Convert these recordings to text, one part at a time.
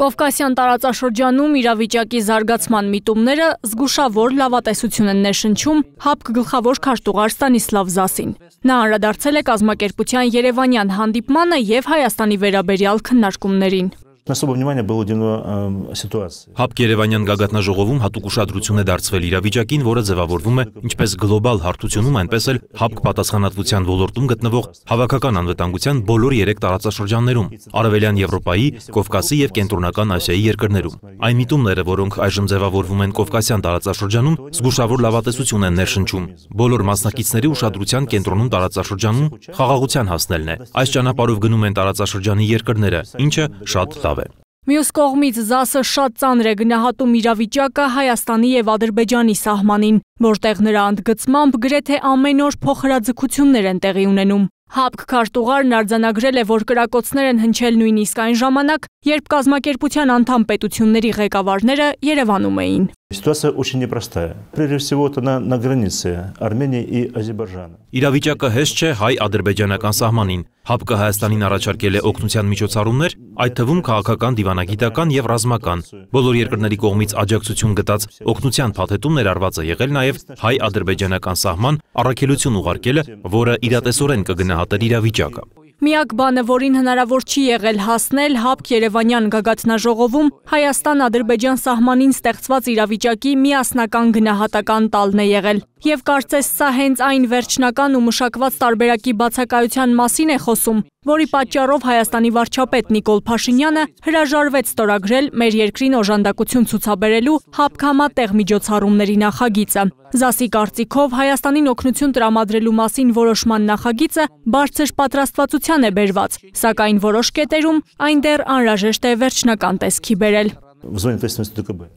Կովկասյան տարածաշրջանում իրավիճակի զարգացման միտումները զգուշավոր լավատեսություն են ներշնչում հապկ գլխավոր քարտուղար Ստանիսլավ Զասին։ Նա անդրադարձել է կազմակերպության Երևանյան հանդիպմանը եւ Հայաստանի վերաբերյալ քննարկումներին։ Особое внимание было уделено ситуации. Հապ Երևանյան գագաթնաժողովում հատուկ ուշադրություն է դարձվել իրավիճակին, որը ձևավորվում է ինչպես գլոբալ հարթությունում, այնպես էլ հապկ պատասխանատվության ոլորտում գտնվող հավաքական անվտանգության բոլոր 3 տարածաշրջաններում՝ Արևելյան Եվրոպայի, Կովկասի եւ Կենտրոնական Ասիայի երկրներում։ Այն միտումները, որոնք այժմ ձևավորվում են Կովկասյան տարածաշրջանում, զգուշավոր լավատեսություն են ներշնչում։ Բոլոր մասնակիցների ուշադրության կենտրոնում տարածաշրջանում խաղաղության հասնելն է։ Այս ճանապարհով գնում են տարածաշրջանի երկրները, ինչը շատ լավ լավ է։ Մյուս կողմից ԶԱՍ-ը շատ ծանր է գնահատում իրավիճակը Հայաստանի եւ Ադրբեջանի սահմանին, որտեղ նրա ընդգծմամբ գրեթե ամեն օր փոխհրաձգություններ են տեղի ունենում։ ՀԱՊԿ քարտուղարն արձանագրել է, որ կրակոցներ են հնչել նույնիսկ այն ժամանակ, երբ կազմակերպության անդամ պետությունների ղեկավարները Երևանում էին։ Ситуация очень непростая. Прежде всего, она на границе Армении и Азербайджана. Իրավիճակը հեշտ չէ հայ-ադրբեջանական սահմանին։ ՀԱՊԿ-ը Հայաստանին առաջարկել է օգնության միջոցառումներ, այդ թվում քաղաքական, դիվանագիտական եւ ռազմական։ Բոլոր երկրների կողմից աջակցություն գտած օգնության փաթեթումներ արված է եղել նաեւ հայ-ադրբեջանական սահման առաքելություն ուղարկելը, որը իրատեսորեն կգնահատեր իրավիճակը։ Միակ բանը, որին հնարավոր չի եղել հասնել հապք երևանյան գագաթնաժողովում Հայաստան-Ադրբեջան սահմանին ստեղծված իրավիճակի միասնական գնահատական տալն է եղել։ Եվ կարծես սա հենց այն վերջնական ու մշակված տարբերակի բացակայության մասին է խոսում, որի պատճառով Հայաստանի վարչապետ Նիկոլ Փաշինյանը հրաժարվեց ստորագրել մեր երկրին օժանդակություն ցուցաբերելու հապքամատեղ միջոցառումների նախագիծը։ Զասի կարծիքով Հայաստանին օգնություն տրամադրելու մասին որոշման նախագիծը բարձր պատրաստվածություն կարգավորության է բերված, սակայն որոշ կետերում այն դեռ անհրաժեշտ է վերջնական տեսքի բերել։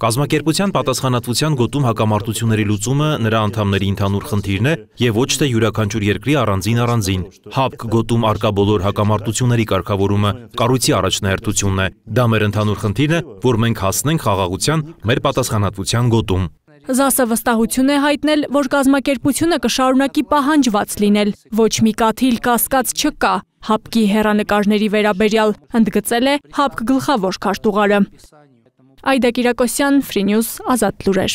Կազմակերպության պատասխանատվության գոտում հակամարտությունների լուծումը նրա անդամների ընդհանուր խնդիրն է եւ ոչ թե յուրաքանչյուր երկրի առանձին առանձին։ ՀԱՊԿ գոտում արկա բոլոր հակամարտությունների կարգավորումը կառույցի առաջնահերթությունն է։ Դա մեր ընդհանուր խնդիրն է, որ մենք հասնենք խաղաղության մեր պատասխանատվության գոտում։ ԶԱՍ-ը վստահություն է հայտնել, որ կազմակերպությունը կշարունակի պահանջված լինել։ Ոչ մի կաթիլ կասկած չկա, ՀԱՊԿ-ի հերանկարների վերաբերյալ, ընդգծել է ՀԱՊԿ գլխավոր քարտուղարը։ Այդա Կիրակոսյան, Վրինյուս, ազատ լուրեր։